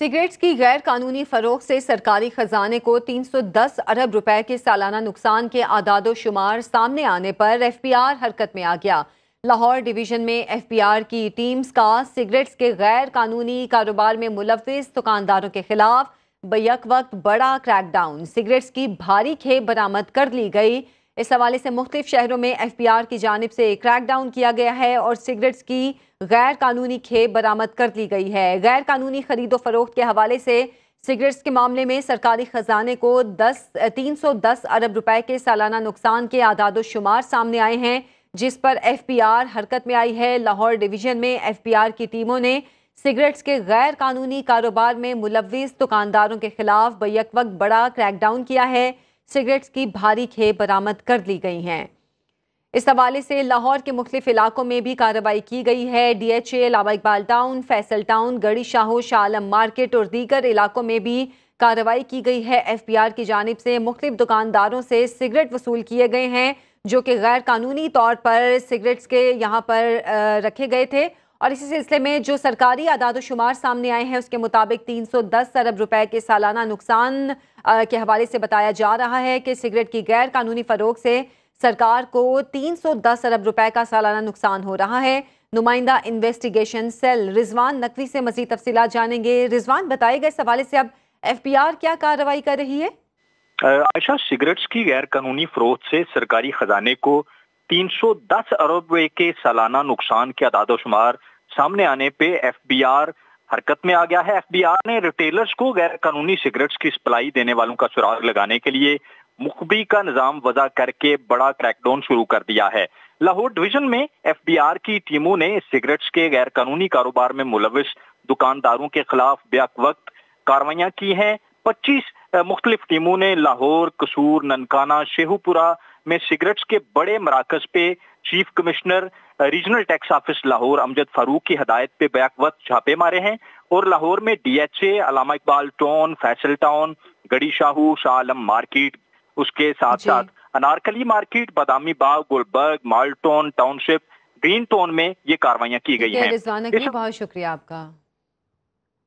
cigarettes की गैर कानूनी फरोख से सरकारी खजाने को 310 अरब रुपए के सालाना नुकसान के आदाद शुमार सामने आने पर एफपीआर हरकत में आ गया लाहौर डिवीजन में एफपीआर की टीम्स का सिगरेट्स के गैर कानूनी कारोबार में मुलविस दुकानदारों के खिलाफ बक वक्त बड़ा क्रैकडाउन सिगरेट्स की भारी खेप बरामद कर ली गई इस हवाले से मुख्तफ शहरों में एफ पी आर की जानब से क्रैकडाउन किया गया है और सिगरेट्स की गैर कानूनी खेप बरामद कर ली गई है गैर कानूनी खरीदो फरोख्त के हवाले से सिगरेट्स के मामले में सरकारी खजाने को दस तीन सौ दस अरब रुपए के सालाना नुकसान के आदादोशुमार शुमार सामने आए हैं जिस पर एफ पी आर हरकत में आई है लाहौर डिवीजन में एफ पी आर की टीमों ने सिगरेट्स के गैर कानूनी कारोबार में मुलविस दुकानदारों के खिलाफ बैक वक्त बड़ा क्रैकडाउन किया है सिगरेट्स की भारी खेप बरामद कर ली गई हैं इस हवाले से लाहौर के मुख्त इलाकों में भी कार्रवाई की गई है डी एच ए लावा Iqbal town Faisal town Garhi Shahu Shah Alam market और दीगर इलाकों में भी कार्रवाई की गई है एफ बी आर की जानब से मुख्तु दुकानदारों से सिगरेट वसूल किए गए हैं जो कि गैर कानूनी तौर पर सिगरेट्स के यहाँ पर रखे गए थे और इसी सिलसिले में जो सरकारी आदाद शुमार सामने आए हैं उसके मुताबिक 310 अरब रुपए के सालाना नुकसान के हवाले से बताया जा रहा है कि सिगरेट की गैर कानूनी फरोग से सरकार को 310 अरब रुपए का सालाना नुकसान हो रहा है नुमाइंदा इन्वेस्टिगेशन सेल रिजवान नकवी से मजीद तफसी जानेंगे रिजवान बताए गए इस हवाले से अब एफ क्या कार्रवाई कर रही है आयशा सिगरेट्स की गैर कानूनी फरोख से सरकारी खजाने को 310 अरब रुपए के सालाना नुकसान के अदाद शुमार सामने आने पे एफ हरकत में आ गया है एफ ने रिटेलर्स को गैर कानूनी सिगरेट्स की सप्लाई देने वालों का सुराग लगाने के लिए मुखबी का निजाम वजह करके बड़ा क्रैकडाउन शुरू कर दिया है लाहौर डिवीजन में एफ की टीमों ने सिगरेट्स के गैर कानूनी कारोबार में मुलविस दुकानदारों के खिलाफ ब्याक वक्त कार्रवाइयां की हैं 25 मुख्तलिफ टीमों ने लाहौर कसूर ननकाना शेहूपुरा में सिगरेट्स के बड़े मराकज पे chief commissioner regional tax office Lahore Amjad Farooq की हदायत पे बैक वक्त छापे मारे हैं और लाहौर में DHA Allama Iqbal town Faisal town Garhi Shahu Shah Alam market उसके साथ साथ अनारकली मार्केट बादामी बाग गुलबर्ग मालटोन टाउनशिप ग्रीन टाउन में ये कार्रवाइयां की गई है बहुत शुक्रिया आपका